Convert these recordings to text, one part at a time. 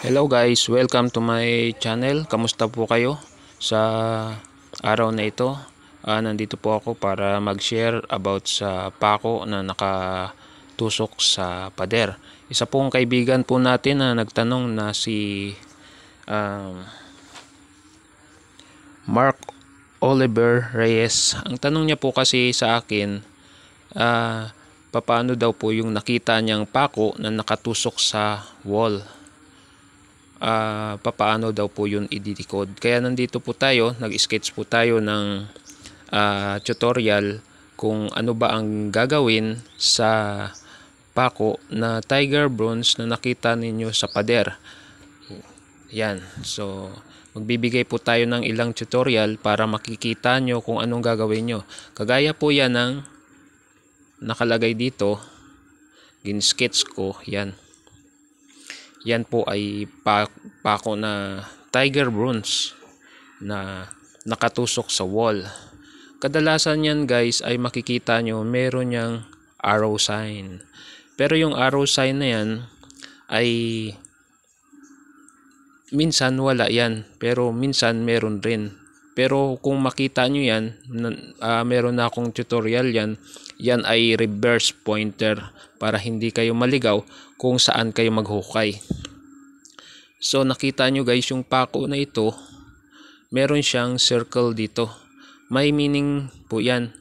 Hello guys, welcome to my channel. Kamusta po kayo sa araw na ito? Uh, nandito po ako para mag-share about sa pako na nakatusok sa pader. Isa pong kaibigan po natin na nagtanong na si um, Mark Oliver Reyes. Ang tanong niya po kasi sa akin, uh, ah, paano daw po yung nakita niyang pako na nakatusok sa wall? uh, papaano daw po yun i-decode. Kaya nandito po tayo, nag-sketch po tayo ng uh, tutorial kung ano ba ang gagawin sa pako na tiger bronze na nakita ninyo sa pader. Yan. So, magbibigay po tayo ng ilang tutorial para makikita nyo kung anong gagawin nyo. Kagaya po yan ng nakalagay dito. gin Ginsketch ko. Yan yan po ay pako na tiger bronze na nakatusok sa wall. Kadalasan yan guys ay makikita nyo meron yang arrow sign. Pero yung arrow sign na yan ay minsan wala yan pero minsan meron rin. Pero kung makita nyo yan, uh, meron na akong tutorial yan, yan ay reverse pointer para hindi kayo maligaw kung saan kayo maghukay. So nakita nyo guys yung pako na ito, meron siyang circle dito. May meaning po yan.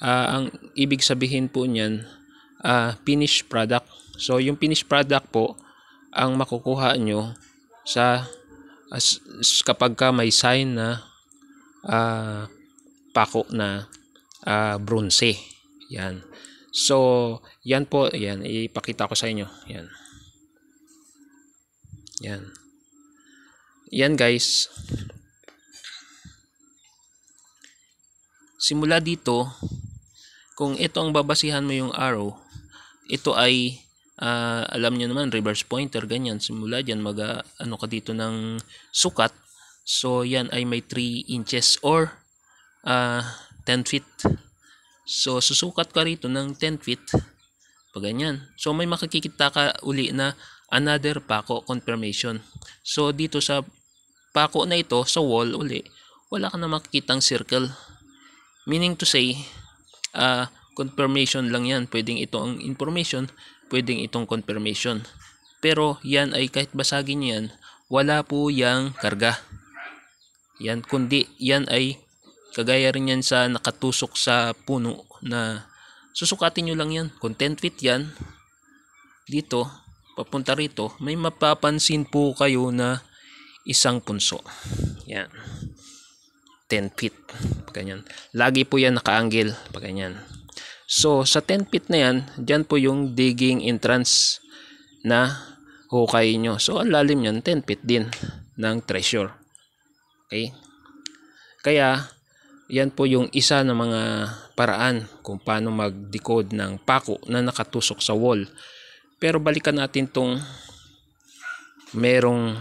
Uh, ang ibig sabihin po niyan, uh, finished product. So yung finish product po, ang makukuha nyo sa as, kapag ka may sign na uh, pako na uh, bronze. Yan. So, yan po, yan ipakita ko sa inyo. Yan. Yan. Yan guys. Simula dito, kung ito ang babasihan mo yung arrow, ito ay uh, alam niyo naman reverse pointer ganyan. Simula diyan mag ano ka dito ng sukat So yan ay may 3 inches or uh, ah, 10 feet. So susukat ka rito ng 10 feet. Paganyan. So may makikita ka uli na another pako confirmation. So dito sa pako na ito sa wall uli, wala ka na makikitang circle. Meaning to say, uh, confirmation lang yan. Pwedeng ito ang information, pwedeng itong confirmation. Pero yan ay kahit basagin yan, wala po yang karga. Yan, kundi yan ay kagaya rin yan sa nakatusok sa puno na susukatin nyo lang yan. Content fit yan. Dito, papunta rito, may mapapansin po kayo na isang punso. Yan. 10 feet. Ganyan. Lagi po yan naka-angle. Ganyan. So, sa 10 feet na yan, dyan po yung digging entrance na hukay nyo. So, ang lalim yan, 10 feet din ng treasure. Okay? Kaya, yan po yung isa ng mga paraan kung paano mag-decode ng pako na nakatusok sa wall. Pero balikan natin tong merong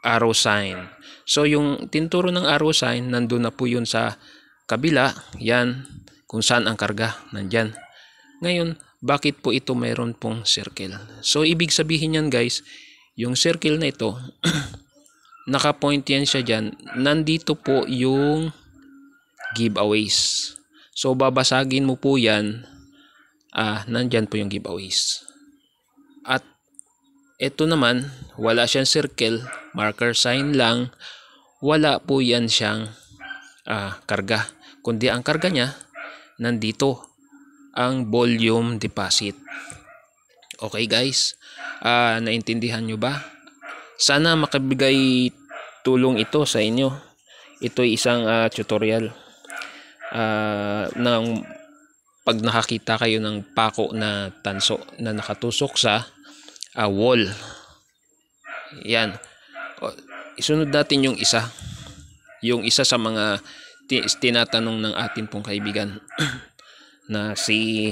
arrow sign. So yung tinturo ng arrow sign, nandun na po yun sa kabila. Yan, kung saan ang karga, nandyan. Ngayon, bakit po ito meron pong circle? So ibig sabihin yan guys, yung circle na ito, nakapoint yan siya dyan, nandito po yung giveaways. So, babasagin mo po yan. Ah, nandyan po yung giveaways. At, ito naman, wala siyang circle, marker sign lang, wala po yan siyang ah, karga. Kundi ang karga niya, nandito, ang volume deposit. Okay guys, ah, naintindihan nyo ba? Sana makabigay tulong ito sa inyo. Ito ay isang uh, tutorial uh, ng pag nakakita kayo ng pako na tanso na nakatusok sa uh, wall. Yan. isunod natin yung isa. Yung isa sa mga tinatanong ng atin pong kaibigan na si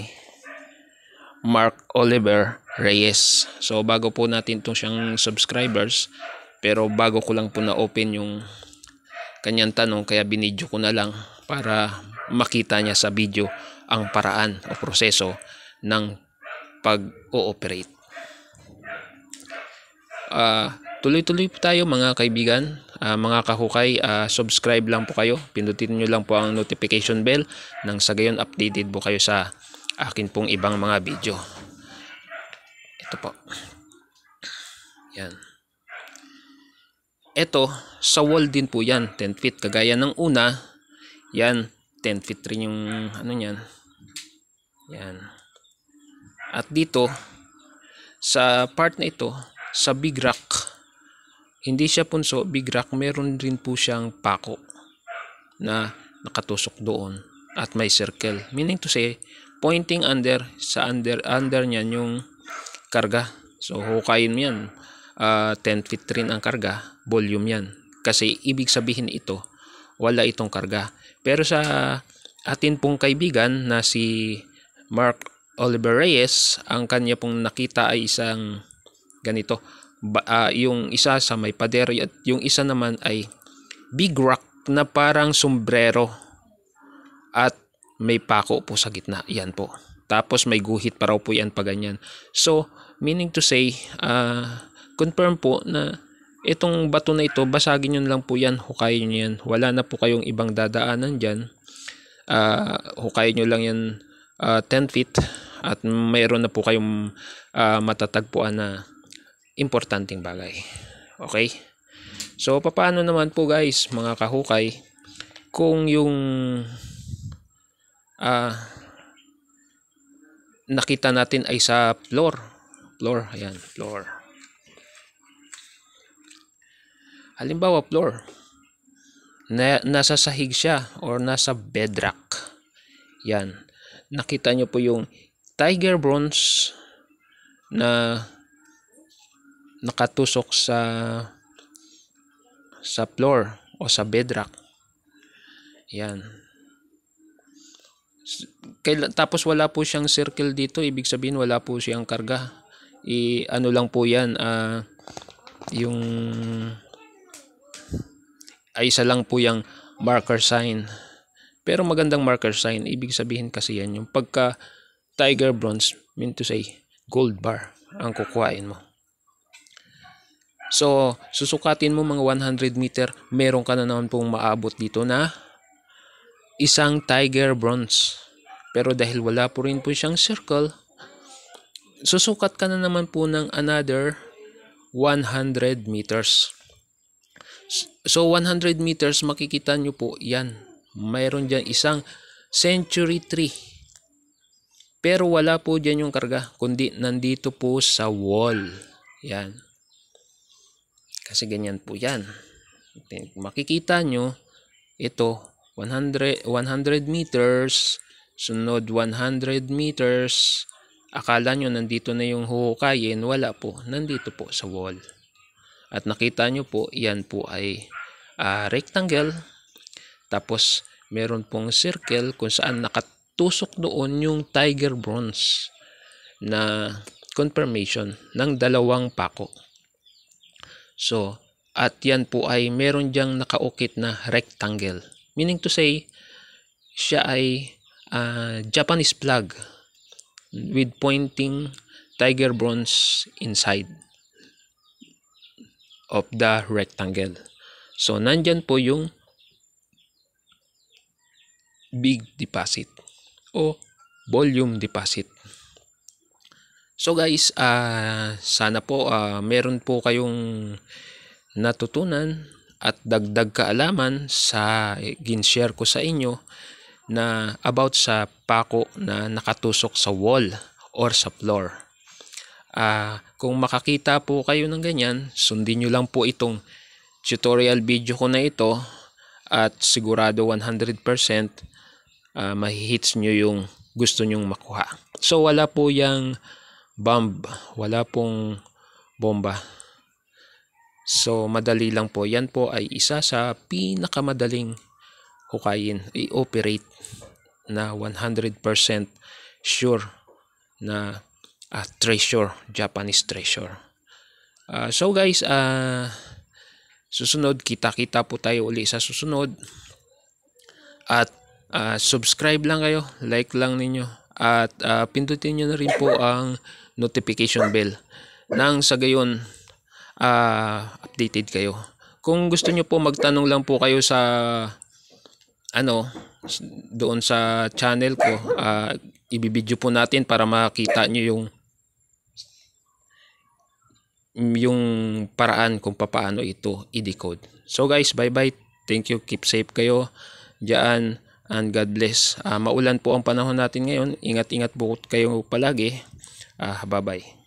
Mark Oliver Reyes. So bago po natin itong siyang subscribers pero bago ko lang po na-open yung kanyang tanong kaya binidyo ko na lang para makita niya sa video ang paraan o proseso ng pag-ooperate. Uh, tuloy-tuloy po tayo mga kaibigan, uh, mga kahukay, uh, subscribe lang po kayo. Pindutin nyo lang po ang notification bell nang sa gayon updated po kayo sa akin pong ibang mga video ito po yan ito sa wall din po yan 10 feet kagaya ng una yan 10 feet rin yung ano yan yan at dito sa part na ito sa big rock hindi siya punso big rock meron rin po siyang pako na nakatusok doon at may circle meaning to say pointing under sa under under niyan yung karga so hukayin mo yan uh, ah, 10 feet rin ang karga volume yan kasi ibig sabihin ito wala itong karga pero sa atin pong kaibigan na si Mark Oliver Reyes ang kanya pong nakita ay isang ganito ba, uh, yung isa sa may pader at yung isa naman ay big rock na parang sombrero at may pako po sa gitna. Yan po. Tapos may guhit pa raw po yan pa ganyan. So, meaning to say, uh, confirm po na itong bato na ito, basagin nyo lang po yan, hukayin nyo yan. Wala na po kayong ibang dadaanan dyan. Uh, hukayin nyo lang yan uh, ah, 10 feet at mayroon na po kayong uh, matatagpuan na importanteng bagay. Okay? So, paano naman po guys, mga kahukay, kung yung uh, nakita natin ay sa floor. Floor, ayan, floor. Halimbawa, floor. Na, nasa sahig siya or nasa bedrock. Yan. Nakita nyo po yung tiger bronze na nakatusok sa sa floor o sa bedrock. Yan kaila, tapos wala po siyang circle dito, ibig sabihin wala po siyang karga. I ano lang po 'yan, uh, yung ay ah, isa lang po yung marker sign. Pero magandang marker sign, ibig sabihin kasi 'yan yung pagka tiger bronze, mean to say gold bar ang kukuhain mo. So, susukatin mo mga 100 meter, meron ka na naman pong maabot dito na isang tiger bronze. Pero dahil wala po rin po siyang circle, susukat ka na naman po ng another 100 meters. So 100 meters makikita nyo po yan. Mayroon dyan isang century tree. Pero wala po dyan yung karga kundi nandito po sa wall. Yan. Kasi ganyan po yan. Makikita nyo ito 100, 100 meters Sunod 100 meters. Akala nyo nandito na yung huhukayin, wala po. Nandito po sa wall. At nakita nyo po, yan po ay uh, rectangle. Tapos meron pong circle kung saan nakatusok doon yung tiger bronze na confirmation ng dalawang pako. So, at yan po ay meron diyang nakaukit na rectangle. Meaning to say, siya ay uh, Japanese flag with pointing tiger bronze inside of the rectangle. So, nandyan po yung big deposit o volume deposit. So guys, uh, sana po uh, meron po kayong natutunan at dagdag kaalaman sa eh, ginshare ko sa inyo na about sa pako na nakatusok sa wall or sa floor. Uh, kung makakita po kayo ng ganyan, sundin nyo lang po itong tutorial video ko na ito at sigurado 100% uh, ah, mahihits nyo yung gusto nyong makuha. So wala po yung bomb, wala pong bomba. So madali lang po. Yan po ay isa sa pinakamadaling hukayin, i-operate na 100% sure na uh, treasure, Japanese treasure. Uh, so guys, uh, susunod, kita-kita po tayo uli sa susunod. At uh, subscribe lang kayo, like lang ninyo. At uh, pindutin nyo na rin po ang notification bell. Nang sa gayon, uh, updated kayo. Kung gusto nyo po, magtanong lang po kayo sa ano doon sa channel ko uh, ah, ibibidyo po natin para makita nyo yung yung paraan kung paano ito i-decode. So guys, bye-bye. Thank you. Keep safe kayo diyan and God bless. Uh, maulan po ang panahon natin ngayon. Ingat-ingat po kayo palagi. Uh, bye-bye.